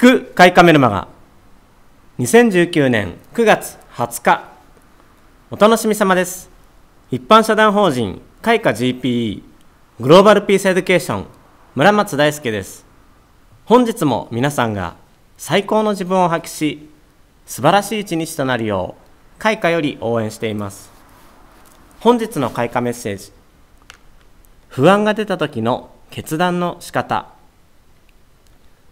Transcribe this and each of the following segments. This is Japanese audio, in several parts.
く開花メルマガ2019年9月20日お楽しみ様です一般社団法人開花 GPE グローバルピースエデュケーション村松大輔です本日も皆さんが最高の自分を発揮し素晴らしい一日となるよう開花より応援しています本日の開花メッセージ不安が出た時の決断の仕方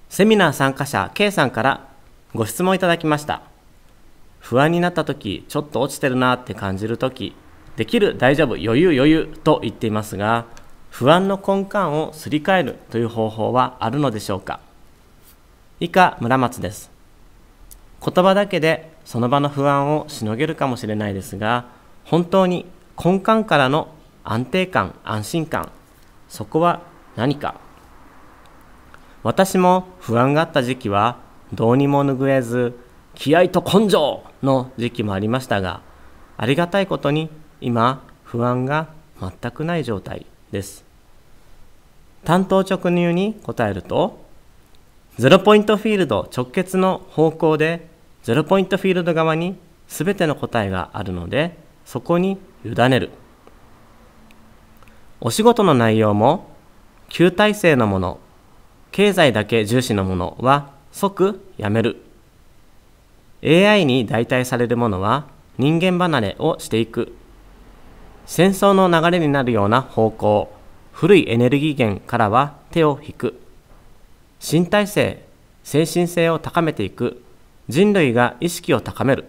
セミナー参加者 K さんからご質問いただきました。不安になった時、ちょっと落ちてるなって感じる時、できる、大丈夫、余裕、余裕と言っていますが、不安の根幹をすり替えるという方法はあるのでしょうか以下、村松です。言葉だけでその場の不安をしのげるかもしれないですが、本当に根幹からの安定感、安心感、そこは何か私も不安があった時期はどうにも拭えず気合と根性の時期もありましたがありがたいことに今不安が全くない状態です担当直入に答えると0ポイントフィールド直結の方向で0ポイントフィールド側に全ての答えがあるのでそこに委ねるお仕事の内容も旧体制のもの経済だけ重視のものは即やめる AI に代替されるものは人間離れをしていく戦争の流れになるような方向古いエネルギー源からは手を引く身体性精神性を高めていく人類が意識を高める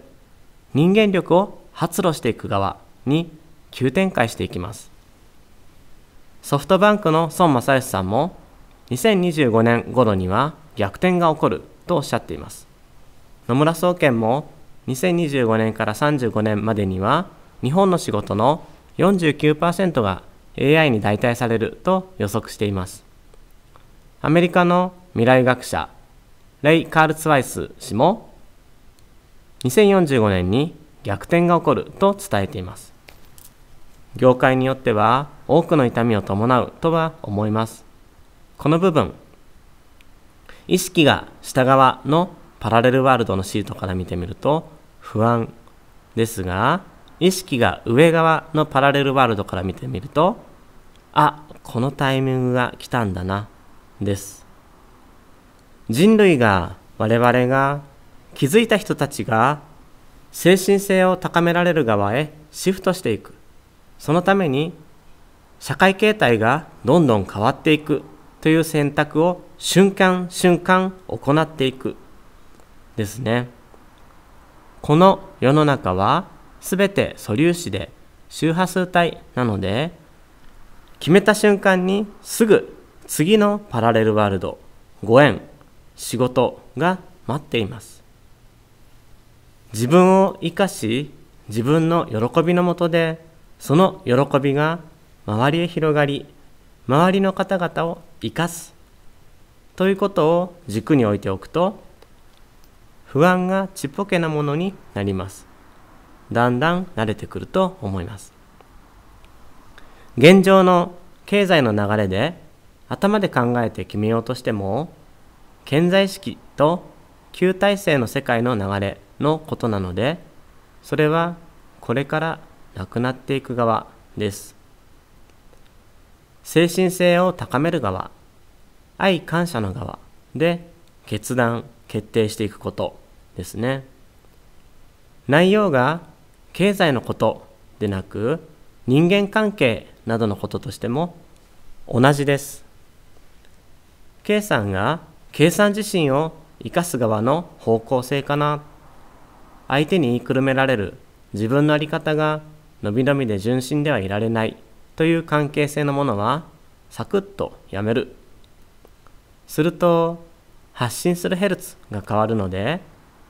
人間力を発露していく側に急展開していきますソフトバンクの孫正義さんも2025年頃には逆転が起こるとおっしゃっています野村総研も2025年から35年までには日本の仕事の49%が AI に代替されると予測していますアメリカの未来学者レイ・カールツワイス氏も2045年に逆転が起こると伝えています業界によっては多くの痛みを伴うとは思いますこの部分、意識が下側のパラレルワールドのシートから見てみると不安ですが、意識が上側のパラレルワールドから見てみると、あ、このタイミングが来たんだな、です。人類が、我々が、気づいた人たちが、精神性を高められる側へシフトしていく。そのために、社会形態がどんどん変わっていくという選択を瞬間瞬間行っていくですねこの世の中は全て素粒子で周波数帯なので決めた瞬間にすぐ次のパラレルワールドご縁仕事が待っています自分を生かし自分の喜びのもとでその喜びが周りへ広がり周りの方々を生かすということを軸に置いておくと不安がちっぽけなものになりますだんだん慣れてくると思います現状の経済の流れで頭で考えて決めようとしても健在意識と旧体制の世界の流れのことなのでそれはこれからなくなっていく側です精神性を高める側愛感謝の側で決断決定していくことですね内容が経済のことでなく人間関係などのこととしても同じです K さんが K さん自身を生かす側の方向性かな相手に言いくるめられる自分の在り方がのびのびで純真ではいられないという関係性のものはサクッとやめるすると発信するヘルツが変わるので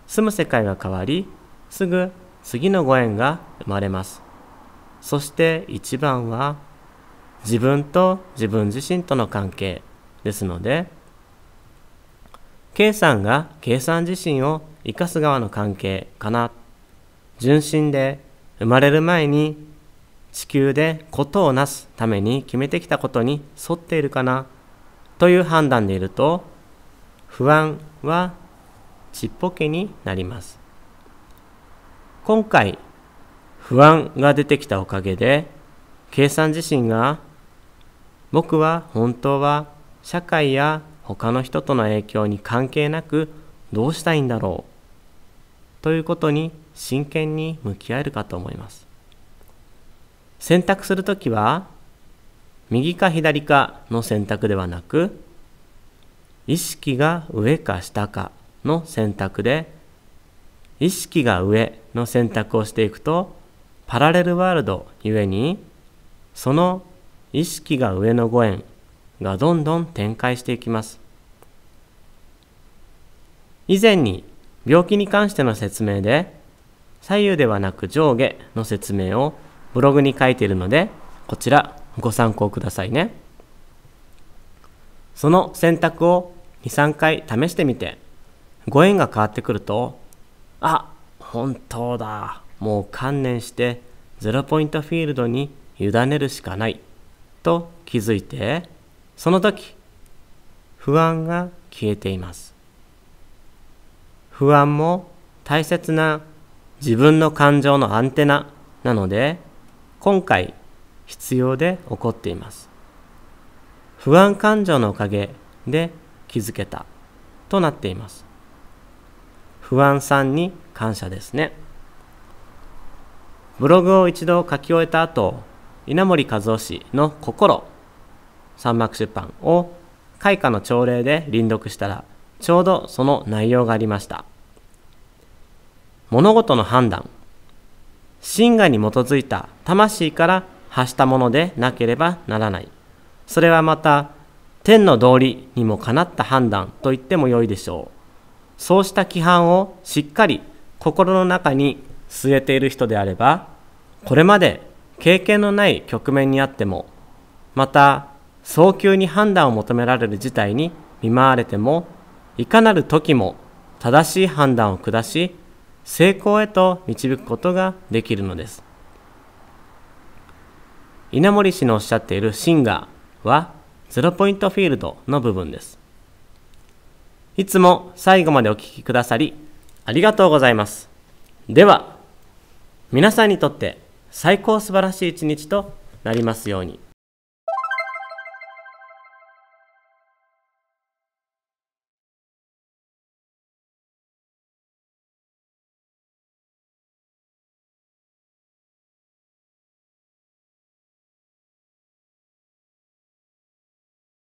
住む世界が変わりすぐ次のご縁が生まれますそして一番は自分と自分自身との関係ですので K さんが K さん自身を生かす側の関係かな純真で生まれる前に地球で事をなすために決めてきたことに沿っているかなという判断でいると不安はちっぽけになります今回不安が出てきたおかげで計算自身が僕は本当は社会や他の人との影響に関係なくどうしたいんだろうということに真剣に向き合えるかと思います選択するときは、右か左かの選択ではなく、意識が上か下かの選択で、意識が上の選択をしていくと、パラレルワールドゆえに、その意識が上の5円がどんどん展開していきます。以前に病気に関しての説明で左右ではなく上下の説明をブログに書いているので、こちらご参考くださいね。その選択を2、3回試してみて、ご縁が変わってくると、あ、本当だ、もう観念してゼロポイントフィールドに委ねるしかないと気づいて、その時、不安が消えています。不安も大切な自分の感情のアンテナなので今回必要で起こっています不安感情のおかげで気づけたとなっています不安さんに感謝ですねブログを一度書き終えた後稲森和夫氏の「心」三幕出版を開花の朝礼で臨読したらちょうどその内容がありました物事の判断真我に基づいた魂から発したものでなければならない。それはまた、天の道理にもかなった判断と言ってもよいでしょう。そうした規範をしっかり心の中に据えている人であれば、これまで経験のない局面にあっても、また早急に判断を求められる事態に見舞われても、いかなる時も正しい判断を下し、成功へと導くことができるのです稲森氏のおっしゃっているシンガーはゼロポイントフィールドの部分ですいつも最後までお聴きくださりありがとうございますでは皆さんにとって最高素晴らしい一日となりますように。